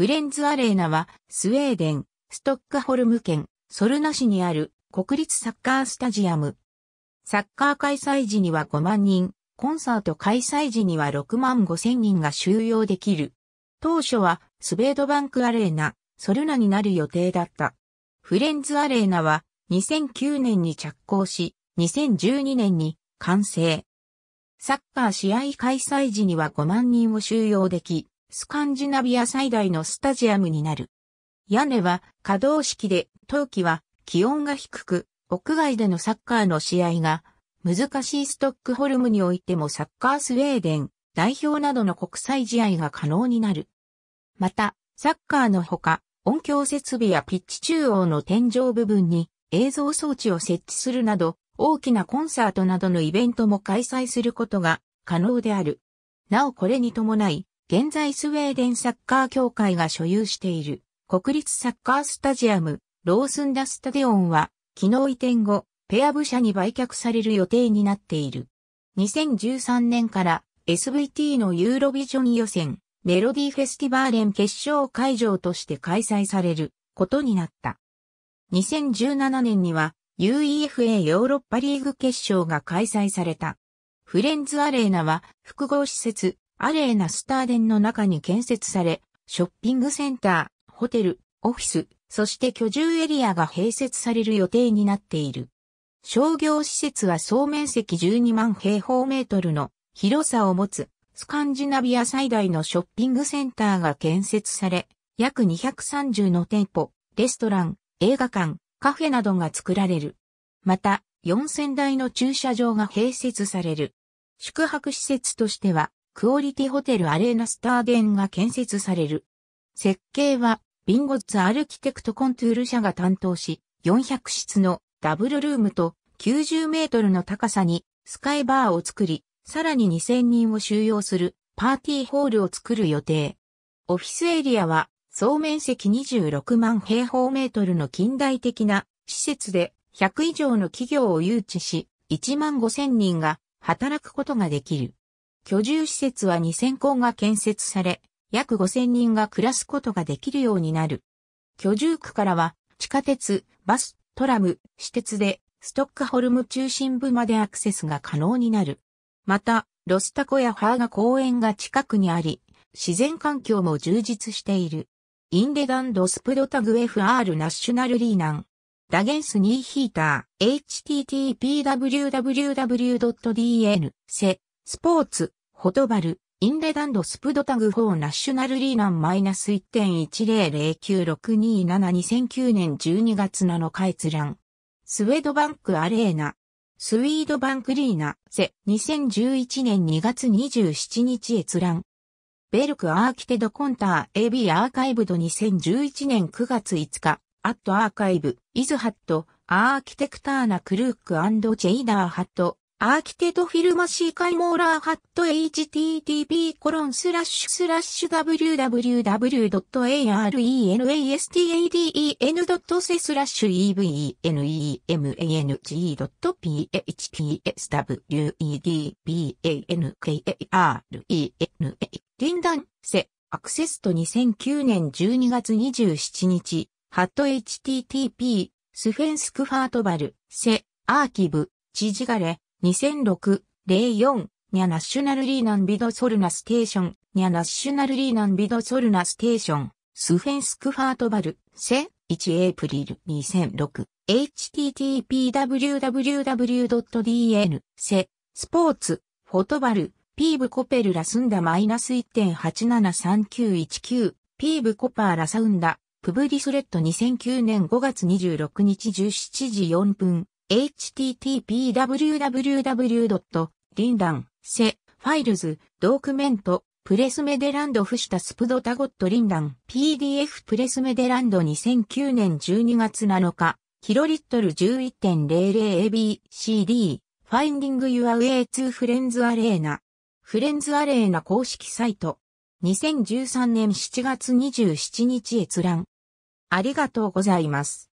フレンズアレーナは、スウェーデン、ストックホルム県、ソルナ市にある国立サッカースタジアム。サッカー開催時には5万人、コンサート開催時には6万5千人が収容できる。当初はスベードバンクアレーナ、ソルナになる予定だった。フレンズアレーナは2009年に着工し、2012年に完成。サッカー試合開催時には5万人を収容でき、スカンジナビア最大のスタジアムになる。屋根は可動式で、冬季は気温が低く、屋外でのサッカーの試合が難しいストックホルムにおいてもサッカースウェーデン代表などの国際試合が可能になる。また、サッカーのほか、音響設備やピッチ中央の天井部分に映像装置を設置するなど、大きなコンサートなどのイベントも開催することが可能である。なおこれに伴い、現在スウェーデンサッカー協会が所有している国立サッカースタジアムロースンダスタデオンは機能移転後ペア部社に売却される予定になっている。2013年から SVT のユーロビジョン予選メロディフェスティバーレン決勝会場として開催されることになった。2017年には UEFA ヨーロッパリーグ決勝が開催された。フレンズアレーナは複合施設アレーナスターデンの中に建設され、ショッピングセンター、ホテル、オフィス、そして居住エリアが併設される予定になっている。商業施設は総面積12万平方メートルの広さを持つスカンジナビア最大のショッピングセンターが建設され、約230の店舗、レストラン、映画館、カフェなどが作られる。また、4000台の駐車場が併設される。宿泊施設としては、クオリティホテルアレーナスターデンが建設される。設計は、ビンゴッツアルキテクトコントゥール社が担当し、400室のダブルルームと90メートルの高さにスカイバーを作り、さらに2000人を収容するパーティーホールを作る予定。オフィスエリアは総面積26万平方メートルの近代的な施設で100以上の企業を誘致し、1万5000人が働くことができる。居住施設は2000校が建設され、約5000人が暮らすことができるようになる。居住区からは地下鉄、バス、トラム、私鉄でストックホルム中心部までアクセスが可能になる。また、ロスタコやハーガ公園が近くにあり、自然環境も充実している。インデガンドスプロタグ FR ナッショナルリーナン。ダゲンスニーヒーター、http www.dn セスポーツ、ホトバル、インレダンドスプドタグ4ナッショナルリーナンマイナス1.10096272009年12月7日閲覧。スウェードバンクアレーナ。スウィードバンクリーナ、セ、2011年2月27日閲覧。ベルクアーキテドコンター AB アーカイブド2011年9月5日、アットアーカイブ、イズハット、アーキテクターナクルークチェイダーハット、アーキテドフィルマシーカイモーラーハット http コロンスラッシュスラッシュ w w w a r e n a s t a d e n s e スラッシュ evenemang.phpswedbankare n a ンダンセアクセスと2009年12月27日ハット http スフェンスクファートバルセアーキブ知事がれ2006、04、ニャナッシュナルリーナンビドソルナステーション、ニャナッシュナルリーナンビドソルナステーション、スフェンスクファートバル、セ、1エイプリル2006、http://www.dn、セ、スポーツ、フォトバル、ピーブコペルラスンダマイナス1.873919、ピーブコパーラサウンダ、プブリスレッド2009年5月26日17時4分、http://www.lindan.se/files、ドクメント、プレスメデランドフシ d タス a ドタゴットリン a ン PDF p r e s m e d e l a n d 2009年12月7日キロリットル 11.00ABCD Finding Your Way to Friends Arena フレンズアレーナ公式サイト2013年7月27日閲覧ありがとうございます